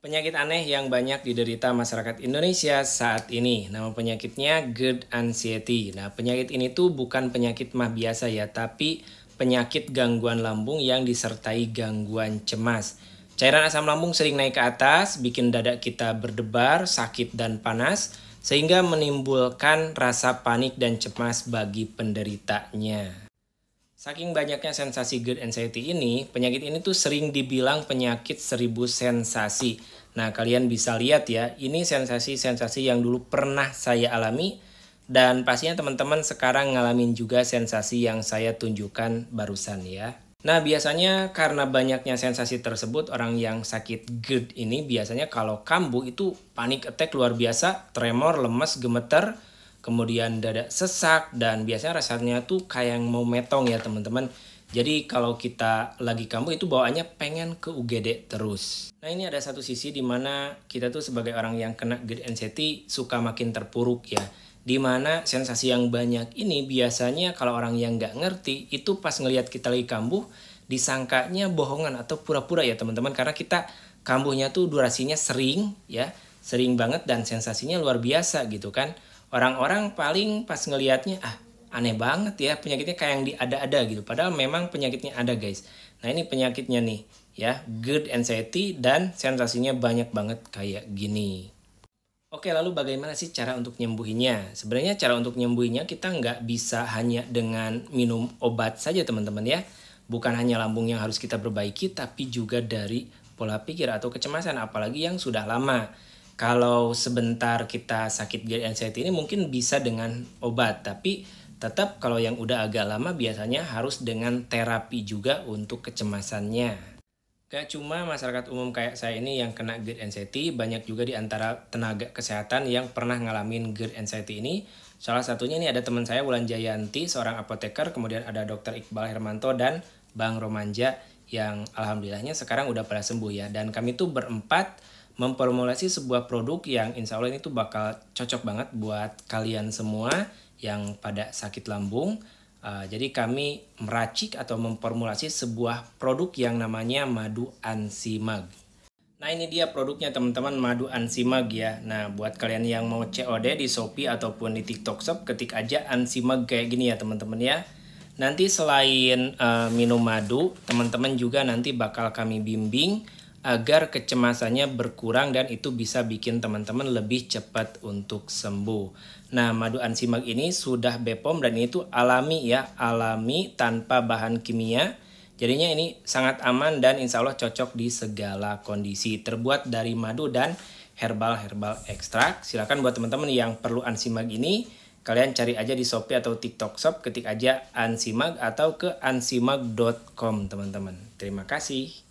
Penyakit aneh yang banyak diderita masyarakat Indonesia saat ini. Nama penyakitnya GERD anxiety. Nah, penyakit ini tuh bukan penyakit mah biasa ya, tapi penyakit gangguan lambung yang disertai gangguan cemas. Cairan asam lambung sering naik ke atas, bikin dada kita berdebar, sakit dan panas, sehingga menimbulkan rasa panik dan cemas bagi penderitanya. Saking banyaknya sensasi good anxiety ini, penyakit ini tuh sering dibilang penyakit seribu sensasi. Nah, kalian bisa lihat ya, ini sensasi-sensasi yang dulu pernah saya alami dan pastinya teman-teman sekarang ngalamin juga sensasi yang saya tunjukkan barusan ya. Nah, biasanya karena banyaknya sensasi tersebut, orang yang sakit GERD ini biasanya kalau kambuh itu panik attack luar biasa, tremor, lemes, gemeter, kemudian dada sesak dan biasanya rasanya tuh kayak yang mau metong ya teman-teman. Jadi kalau kita lagi kambuh itu bawaannya pengen ke UGD terus. Nah ini ada satu sisi dimana kita tuh sebagai orang yang kena good anxiety suka makin terpuruk ya. Dimana sensasi yang banyak ini biasanya kalau orang yang nggak ngerti itu pas ngelihat kita lagi kambuh disangkanya bohongan atau pura-pura ya teman-teman. Karena kita kambuhnya tuh durasinya sering ya, sering banget dan sensasinya luar biasa gitu kan orang-orang paling pas ngelihatnya ah aneh banget ya penyakitnya kayak yang diada-ada gitu padahal memang penyakitnya ada guys nah ini penyakitnya nih ya good anxiety dan sensasinya banyak banget kayak gini Oke, lalu bagaimana sih cara untuk nyembuhinya? Sebenarnya cara untuk nyembuhinya kita nggak bisa hanya dengan minum obat saja teman-teman ya. Bukan hanya lambung yang harus kita perbaiki, tapi juga dari pola pikir atau kecemasan, apalagi yang sudah lama kalau sebentar kita sakit GERD anxiety ini mungkin bisa dengan obat tapi tetap kalau yang udah agak lama biasanya harus dengan terapi juga untuk kecemasannya Gak cuma masyarakat umum kayak saya ini yang kena GERD anxiety, banyak juga di antara tenaga kesehatan yang pernah ngalamin GERD anxiety ini. Salah satunya ini ada teman saya Wulan Jayanti, seorang apoteker, kemudian ada dokter Iqbal Hermanto dan Bang Romanja yang alhamdulillahnya sekarang udah pada sembuh ya. Dan kami tuh berempat memformulasi sebuah produk yang insya Allah ini tuh bakal cocok banget buat kalian semua yang pada sakit lambung. Uh, jadi kami meracik atau memformulasi sebuah produk yang namanya madu ansimag. Nah ini dia produknya teman-teman madu ansimag ya. Nah buat kalian yang mau COD di Shopee ataupun di TikTok Shop ketik aja ansimag kayak gini ya teman-teman ya. Nanti selain uh, minum madu, teman-teman juga nanti bakal kami bimbing agar kecemasannya berkurang dan itu bisa bikin teman-teman lebih cepat untuk sembuh. Nah, madu ansimak ini sudah Bepom dan itu alami ya, alami tanpa bahan kimia. Jadinya ini sangat aman dan insya Allah cocok di segala kondisi. Terbuat dari madu dan herbal-herbal ekstrak. Silakan buat teman-teman yang perlu ansimak ini, kalian cari aja di Shopee atau TikTok Shop, ketik aja ansimag atau ke ansimag.com teman-teman. Terima kasih.